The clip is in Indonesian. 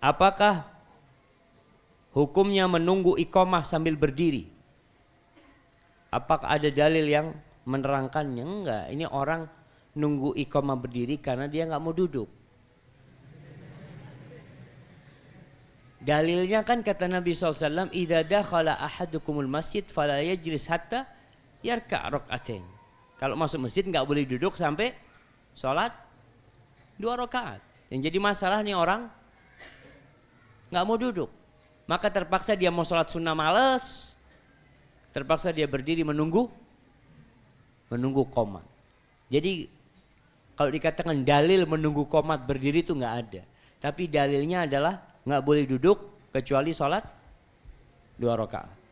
Apakah hukumnya menunggu ikomah sambil berdiri? Apakah ada dalil yang menerangkannya? Enggak, ini orang nunggu ikomah berdiri karena dia nggak mau duduk. Dalilnya kan kata Nabi SAW, Ida dakhala ahadukumul masjid falaya jilis hatta yarka rokaten. Kalau masuk masjid nggak boleh duduk sampai sholat dua rakaat. Yang jadi masalah nih orang nggak mau duduk. Maka terpaksa dia mau sholat sunnah males, terpaksa dia berdiri menunggu, menunggu komat. Jadi kalau dikatakan dalil menunggu komat berdiri itu nggak ada. Tapi dalilnya adalah nggak boleh duduk kecuali sholat dua rakaat.